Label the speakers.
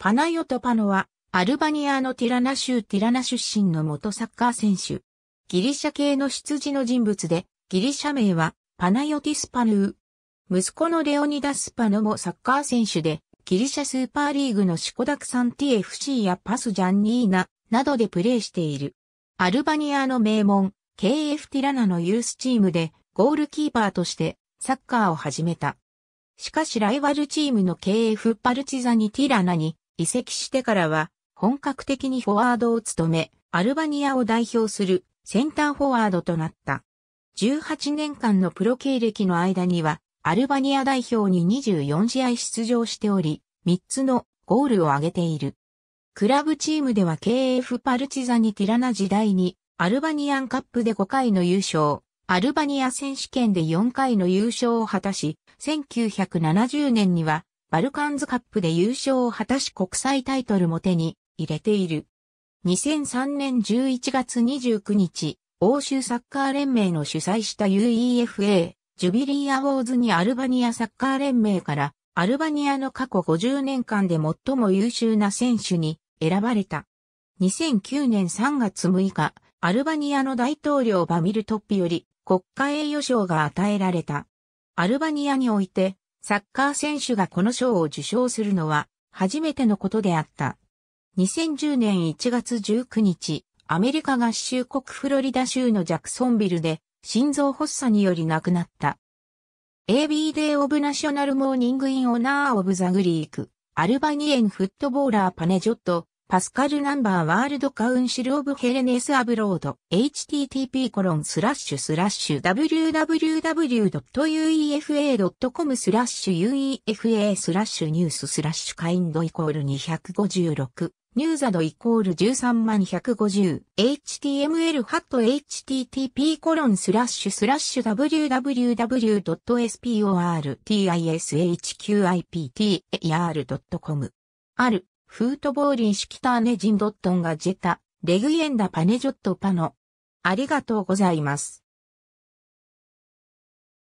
Speaker 1: パナヨトパノは、アルバニアのティラナ州ティラナ出身の元サッカー選手。ギリシャ系の出自の人物で、ギリシャ名は、パナヨティスパヌー。息子のレオニダスパノもサッカー選手で、ギリシャスーパーリーグのシコダクサン t FC やパスジャンニーナなどでプレーしている。アルバニアの名門、KF ティラナのユースチームで、ゴールキーパーとして、サッカーを始めた。しかしライバルチームの KF パルチザニティラナに移籍してからは、本格的にフォワードを務め、アルバニアを代表するセンターフォワードとなった。18年間のプロ経歴の間には、アルバニア代表に24試合出場しており、3つのゴールを挙げている。クラブチームでは KF パルチザニティラナ時代に、アルバニアンカップで5回の優勝、アルバニア選手権で4回の優勝を果たし、1970年にはバルカンズカップで優勝を果たし国際タイトルも手に入れている。2003年11月29日、欧州サッカー連盟の主催した UEFA ジュビリーアウォーズにアルバニアサッカー連盟からアルバニアの過去50年間で最も優秀な選手に選ばれた。2009年3月6日、アルバニアの大統領バミルトッピより国家栄誉賞が与えられた。アルバニアにおいてサッカー選手がこの賞を受賞するのは初めてのことであった。2010年1月19日、アメリカ合衆国フロリダ州のジャクソンビルで心臓発作により亡くなった。AB Day of National Morning in Honor of the Greek アルバニエンフットボーラーパネジョット、パスカルナンバーワールドカウンシルオブヘレネスアブロード http コロンスラッシュスラッシュ www.uefa.com スラッシュ uefa スラッシュニューススラッシュカインドイコール256ニューザドイコール13万 150html ハット http コロンスラッシュスラッシュ www.sportishqiptar.com あるフートボーリンシキターネジンドットンがジェタ、レグイエンダパネジョットパノ。ありがとうございます。